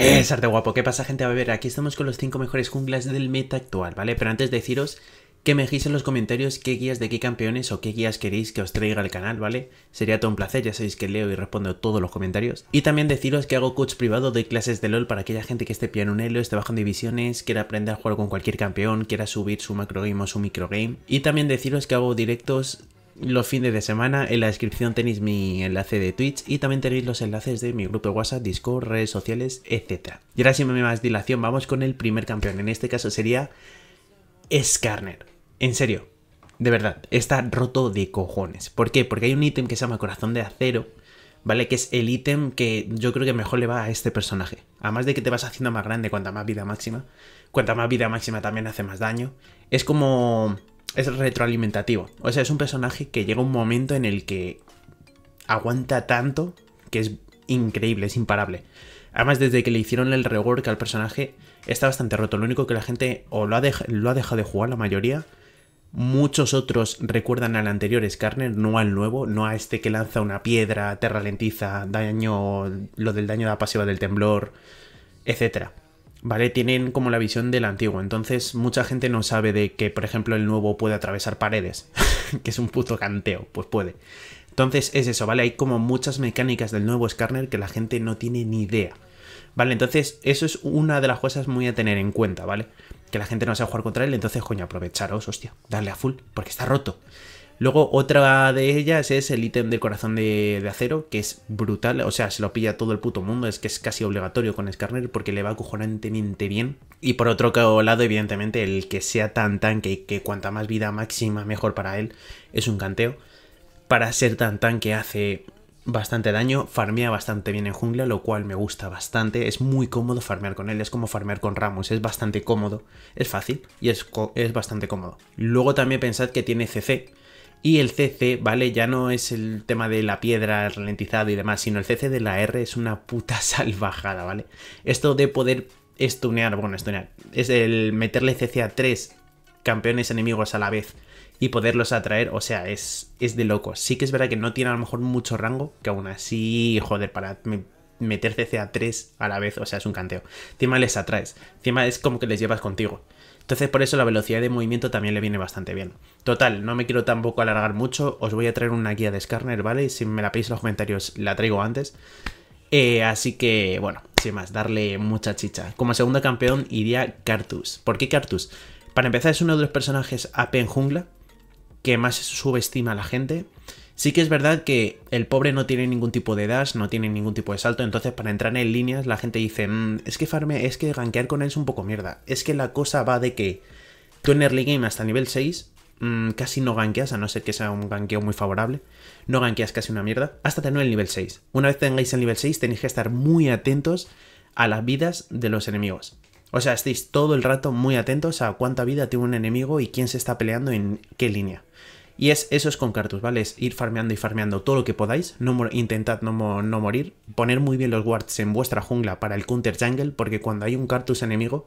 Eh. Es arte guapo. ¿Qué pasa, gente? A ver, aquí estamos con los 5 mejores junglas del meta actual, ¿vale? Pero antes deciros que me dejéis en los comentarios qué guías de qué campeones o qué guías queréis que os traiga al canal, ¿vale? Sería todo un placer, ya sabéis que leo y respondo todos los comentarios. Y también deciros que hago coach privado, doy clases de LOL para aquella gente que esté pillando un elo, esté bajando divisiones, quiera aprender a jugar con cualquier campeón, quiera subir su macro game o su micro game. Y también deciros que hago directos los fines de semana. En la descripción tenéis mi enlace de Twitch y también tenéis los enlaces de mi grupo de WhatsApp, Discord, redes sociales, etc. Y ahora sin más dilación, vamos con el primer campeón. En este caso sería Skarner. En serio, de verdad, está roto de cojones. ¿Por qué? Porque hay un ítem que se llama Corazón de Acero, ¿vale? Que es el ítem que yo creo que mejor le va a este personaje. Además de que te vas haciendo más grande cuanta más vida máxima, cuanta más vida máxima también hace más daño. Es como es retroalimentativo. O sea, es un personaje que llega un momento en el que aguanta tanto que es increíble, es imparable. Además, desde que le hicieron el rework al personaje, está bastante roto. Lo único que la gente o lo ha, dejado de jugar, la mayoría. Muchos otros recuerdan al anterior Skarner, no al nuevo, no a este que lanza una piedra, te ralentiza, daño, lo del daño de pasiva del temblor, etcétera. ¿vale? Tienen como la visión del antiguo. Entonces, mucha gente no sabe de que, por ejemplo, el nuevo puede atravesar paredes, que es un puto canteo, pues puede. Entonces, es eso, ¿vale? Hay como muchas mecánicas del nuevo Skarner que la gente no tiene ni idea. ¿Vale? Entonces, eso es una de las cosas muy a tener en cuenta, ¿vale? Que la gente no sabe jugar contra él, entonces, coño, aprovecharos, hostia, darle a full, porque está roto. Luego otra de ellas es el ítem del corazón de, acero, que es brutal, o sea, se lo pilla todo el puto mundo, es que es casi obligatorio con Skarner porque le va acojonantemente bien. Y por otro lado, evidentemente, el que sea tan tanque y que cuanta más vida máxima mejor para él, es un canteo. Para ser tan tanque hace bastante daño, farmea bastante bien en jungla, lo cual me gusta bastante, es muy cómodo farmear con él, es como farmear con Ramos, es bastante cómodo, es fácil y es, es bastante cómodo. Luego también pensad que tiene CC, y el CC, ¿vale? Ya no es el tema de la piedra ralentizado y demás, sino el CC de la R es una puta salvajada, ¿vale? Esto de poder estunear, bueno, stunear, es el meterle CC a tres campeones enemigos a la vez y poderlos atraer, o sea, es, es de loco. Sí que es verdad que no tiene a lo mejor mucho rango, que aún así, joder, para meter CC a tres a la vez, o sea, es un canteo. Encima les atraes, encima es como que les llevas contigo. Entonces por eso la velocidad de movimiento también le viene bastante bien. Total, no me quiero tampoco alargar mucho, os voy a traer una guía de Skarner, ¿vale? Y si me la pedís en los comentarios la traigo antes. Eh, así que, bueno, sin más, darle mucha chicha. Como segundo campeón iría Cartus. ¿Por qué Cartus? Para empezar es uno de los personajes AP en jungla que más subestima a la gente Sí que es verdad que el pobre no tiene ningún tipo de dash, no tiene ningún tipo de salto, entonces para entrar en líneas la gente dice, mm, es que farme, es que gankear con él es un poco mierda. Es que la cosa va de que tú en early game hasta nivel 6 mm, casi no gankeas, a no ser que sea un ganqueo muy favorable, no gankeas casi una mierda, hasta tener el nivel 6. Una vez tengáis el nivel 6 tenéis que estar muy atentos a las vidas de los enemigos. O sea, estéis todo el rato muy atentos a cuánta vida tiene un enemigo y quién se está peleando en qué línea. Y es, eso es con Cartus, ¿vale? Es ir farmeando y farmeando todo lo que podáis. No, intentad no, morir. Poner muy bien los wards en vuestra jungla para el counter jungle, porque cuando hay un Cartus enemigo,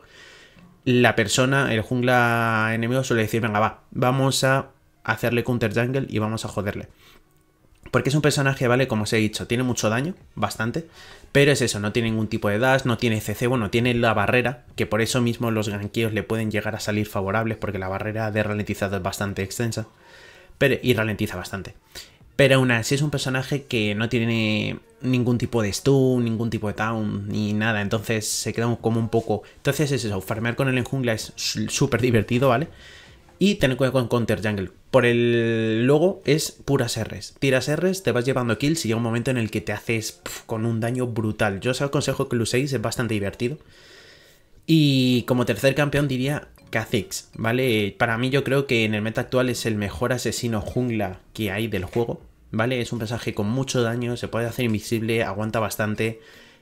la persona, el jungla enemigo suele decir, venga, va, vamos a hacerle counter jungle y vamos a joderle. Porque es un personaje, ¿vale? Como os he dicho, tiene mucho daño, bastante. Pero es eso, no tiene ningún tipo de dash, no tiene CC, bueno, tiene la barrera, que por eso mismo los ganqueos le pueden llegar a salir favorables, porque la barrera de ralentizado es bastante extensa y ralentiza bastante. Pero aún así es un personaje que no tiene ningún tipo de stun, ningún tipo de town, ni nada. Entonces se queda como un poco... Entonces es eso, farmear con él en jungla es súper divertido, ¿vale? Y tener cuidado con Counter Jungle. Por el logo es puras R's. Tiras R's, te vas llevando kills y llega un momento en el que te haces con un daño brutal. Yo os aconsejo que lo uséis, es bastante divertido. Y como tercer campeón diría Kha'Zix, ¿vale? Para mí yo creo que en el meta actual es el mejor asesino jungla que hay del juego, ¿vale? Es un personaje con mucho daño, se puede hacer invisible, aguanta bastante,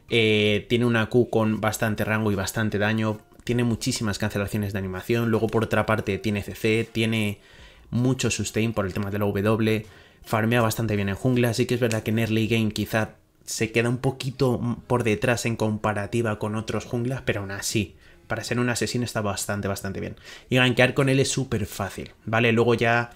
eh, tiene una Q con bastante rango y bastante daño, tiene muchísimas cancelaciones de animación, luego por otra parte tiene CC, tiene mucho sustain por el tema de la W, farmea bastante bien en jungla, así que es verdad que en early game quizá se queda un poquito por detrás en comparativa con otros junglas, pero aún así para ser un asesino está bastante, bastante bien. Y gankear con él es súper fácil, ¿vale? Luego ya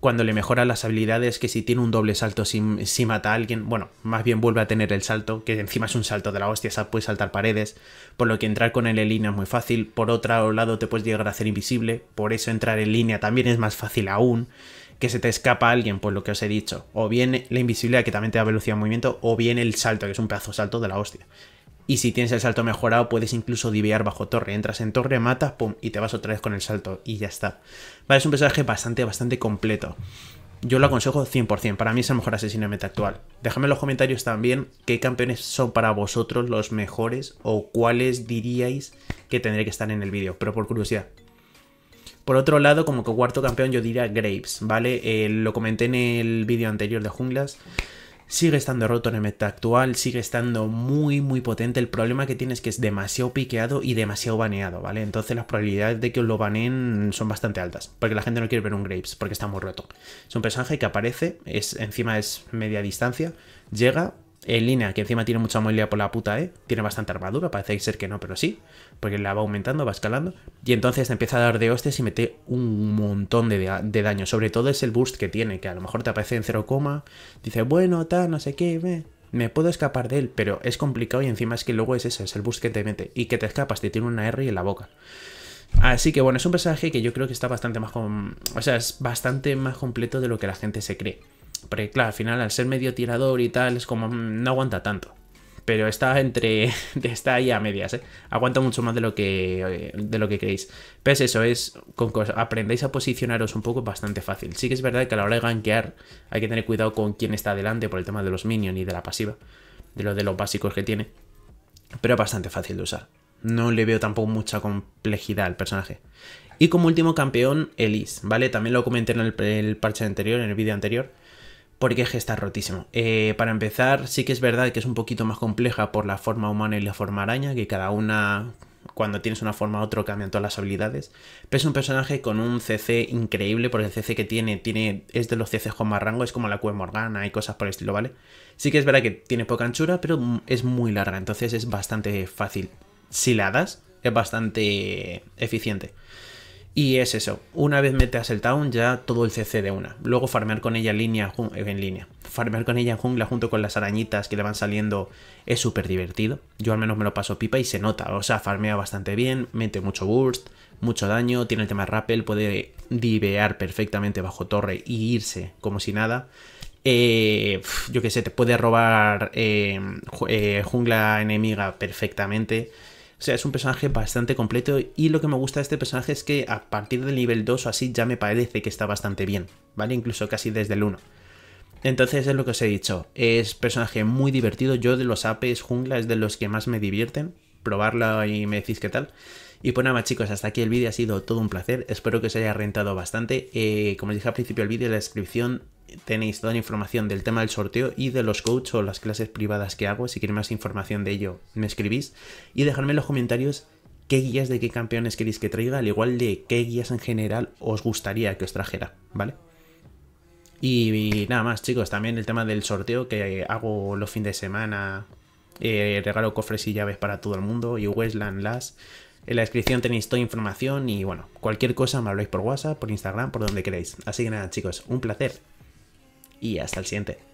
cuando le mejora las habilidades, que si tiene un doble salto si, mata a alguien, bueno, más bien vuelve a tener el salto, que encima es un salto de la hostia, puedes saltar paredes, por lo que entrar con él en línea es muy fácil, por otro lado te puedes llegar a hacer invisible, por eso entrar en línea también es más fácil aún, que se te escapa alguien, por lo que os he dicho, o bien la invisibilidad que también te da velocidad de movimiento, o bien el salto, que es un pedazo salto de la hostia. Y si tienes el salto mejorado, puedes incluso diviar bajo torre. Entras en torre, matas, pum, y te vas otra vez con el salto. Y ya está. Vale, es un personaje bastante, bastante completo. Yo lo aconsejo 100%. Para mí es el mejor asesino de meta actual. Déjame en los comentarios también qué campeones son para vosotros los mejores o cuáles diríais que tendría que estar en el vídeo, pero por curiosidad. Por otro lado, como que cuarto campeón yo diría Graves, ¿vale? Eh, lo comenté en el vídeo anterior de junglas sigue estando roto en el meta actual, sigue estando muy muy potente. El problema que tiene es que es demasiado piqueado y demasiado baneado, ¿vale? Entonces las probabilidades de que lo baneen son bastante altas, porque la gente no quiere ver un Graves, porque está muy roto. Es un personaje que aparece, es, encima es media distancia, llega, en línea, que encima tiene mucha movilidad por la puta, ¿eh? Tiene bastante armadura, parece ser que no, pero sí. Porque la va aumentando, va escalando. Y entonces empieza a dar de hostes y mete un montón de, daño. Sobre todo es el boost que tiene, que a lo mejor te aparece en 0, dice, bueno, tal, no sé qué, me, puedo escapar de él. Pero es complicado y encima es que luego es ese, es el boost que te mete. Y que te escapas, te tiene una R en la boca. Así que bueno, es un personaje que yo creo que está bastante más... o sea, es bastante más completo de lo que la gente se cree. Porque claro, al final al ser medio tirador y tal, es como mm, no aguanta tanto. Pero está entre. está ahí a medias, ¿eh? Aguanta mucho más de lo que. Eh, de lo que creéis. Pero es eso, es. Con aprendéis a posicionaros un poco bastante fácil. Sí que es verdad que a la hora de gankear hay que tener cuidado con quién está delante por el tema de los minions y de la pasiva. De lo de los básicos que tiene. Pero bastante fácil de usar. No le veo tampoco mucha complejidad al personaje. Y como último campeón, Elise, ¿vale? También lo comenté en el parche anterior, en el vídeo anterior porque es que está rotísimo. Eh, para empezar, sí que es verdad que es un poquito más compleja por la forma humana y la forma araña, que cada una, cuando tienes una forma u otro, cambian todas las habilidades. Pero es un personaje con un CC increíble, porque el CC que tiene, tiene es de los CC con más rango, es como la Q Morgana y cosas por el estilo, ¿vale? Sí que es verdad que tiene poca anchura, pero es muy larga, entonces es bastante fácil. Si la das, es bastante eficiente. Y es eso, una vez metas el town ya todo el CC de una. Luego farmear con ella en línea, eh, en línea. Farmear con ella en jungla junto con las arañitas que le van saliendo es súper divertido. Yo al menos me lo paso pipa y se nota. O sea, farmea bastante bien, mete mucho burst, mucho daño, tiene el tema rappel, puede divear perfectamente bajo torre y irse como si nada. Eh, yo qué sé, te puede robar eh, jungla enemiga perfectamente. O sea, es un personaje bastante completo y lo que me gusta de este personaje es que a partir del nivel 2 o así ya me parece que está bastante bien, ¿vale? Incluso casi desde el 1. Entonces es lo que os he dicho, es personaje muy divertido, yo de los apes jungla es de los que más me divierten, probarla y me decís qué tal. Y pues nada más chicos, hasta aquí el vídeo ha sido todo un placer, espero que os haya rentado bastante, eh, como os dije al principio del vídeo, en la descripción tenéis toda la información del tema del sorteo y de los coach o las clases privadas que hago. Si queréis más información de ello, me escribís. Y dejadme en los comentarios qué guías de qué campeones queréis que traiga, al igual de qué guías en general os gustaría que os trajera, ¿vale? Y, nada más, chicos, también el tema del sorteo que hago los fines de semana. Eh, regalo cofres y llaves para todo el mundo. Y Westland Las. En la descripción tenéis toda la información y bueno, cualquier cosa me habláis por WhatsApp, por Instagram, por donde queréis. Así que nada, chicos, un placer y hasta el siguiente.